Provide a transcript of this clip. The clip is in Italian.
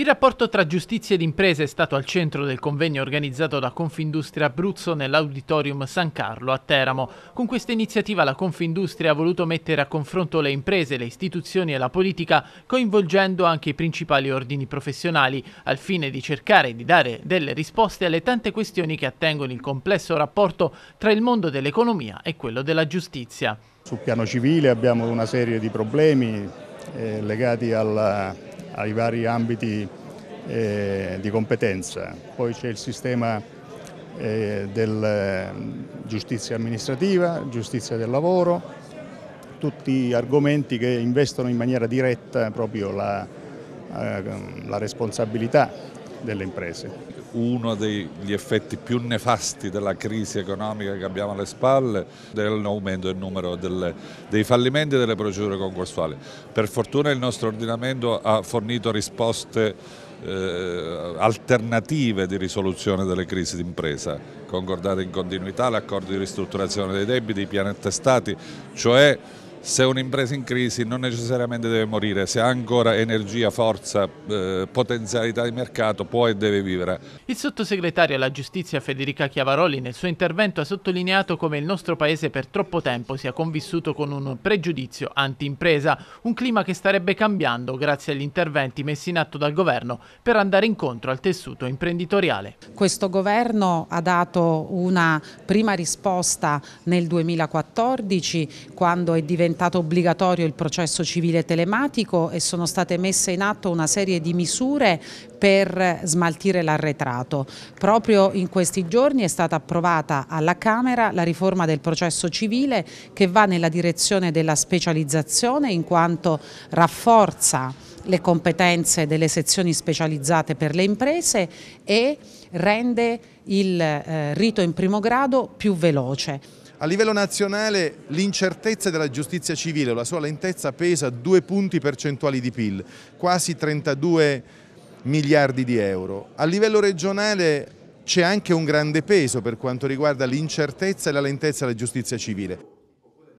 Il rapporto tra giustizia ed imprese è stato al centro del convegno organizzato da Confindustria Abruzzo nell'Auditorium San Carlo a Teramo. Con questa iniziativa la Confindustria ha voluto mettere a confronto le imprese, le istituzioni e la politica, coinvolgendo anche i principali ordini professionali, al fine di cercare di dare delle risposte alle tante questioni che attengono il complesso rapporto tra il mondo dell'economia e quello della giustizia. Sul piano civile abbiamo una serie di problemi eh, legati alla ai vari ambiti eh, di competenza. Poi c'è il sistema eh, della eh, giustizia amministrativa, giustizia del lavoro, tutti argomenti che investono in maniera diretta proprio la, eh, la responsabilità delle imprese. Uno degli effetti più nefasti della crisi economica che abbiamo alle spalle è l'aumento del numero delle, dei fallimenti delle procedure concorsuali. Per fortuna il nostro ordinamento ha fornito risposte eh, alternative di risoluzione delle crisi d'impresa, concordate in continuità l'accordo di ristrutturazione dei debiti, i piani attestati, cioè se un'impresa in crisi non necessariamente deve morire, se ha ancora energia, forza, eh, potenzialità di mercato può e deve vivere. Il sottosegretario alla giustizia Federica Chiavaroli nel suo intervento ha sottolineato come il nostro paese per troppo tempo sia convissuto con un pregiudizio anti-impresa, un clima che starebbe cambiando grazie agli interventi messi in atto dal governo per andare incontro al tessuto imprenditoriale. Questo governo ha dato una prima risposta nel 2014 quando è diventato diventato obbligatorio il processo civile telematico e sono state messe in atto una serie di misure per smaltire l'arretrato. Proprio in questi giorni è stata approvata alla Camera la riforma del processo civile che va nella direzione della specializzazione in quanto rafforza le competenze delle sezioni specializzate per le imprese e rende il eh, rito in primo grado più veloce. A livello nazionale l'incertezza della giustizia civile, la sua lentezza pesa due punti percentuali di PIL, quasi 32 miliardi di euro. A livello regionale c'è anche un grande peso per quanto riguarda l'incertezza e la lentezza della giustizia civile.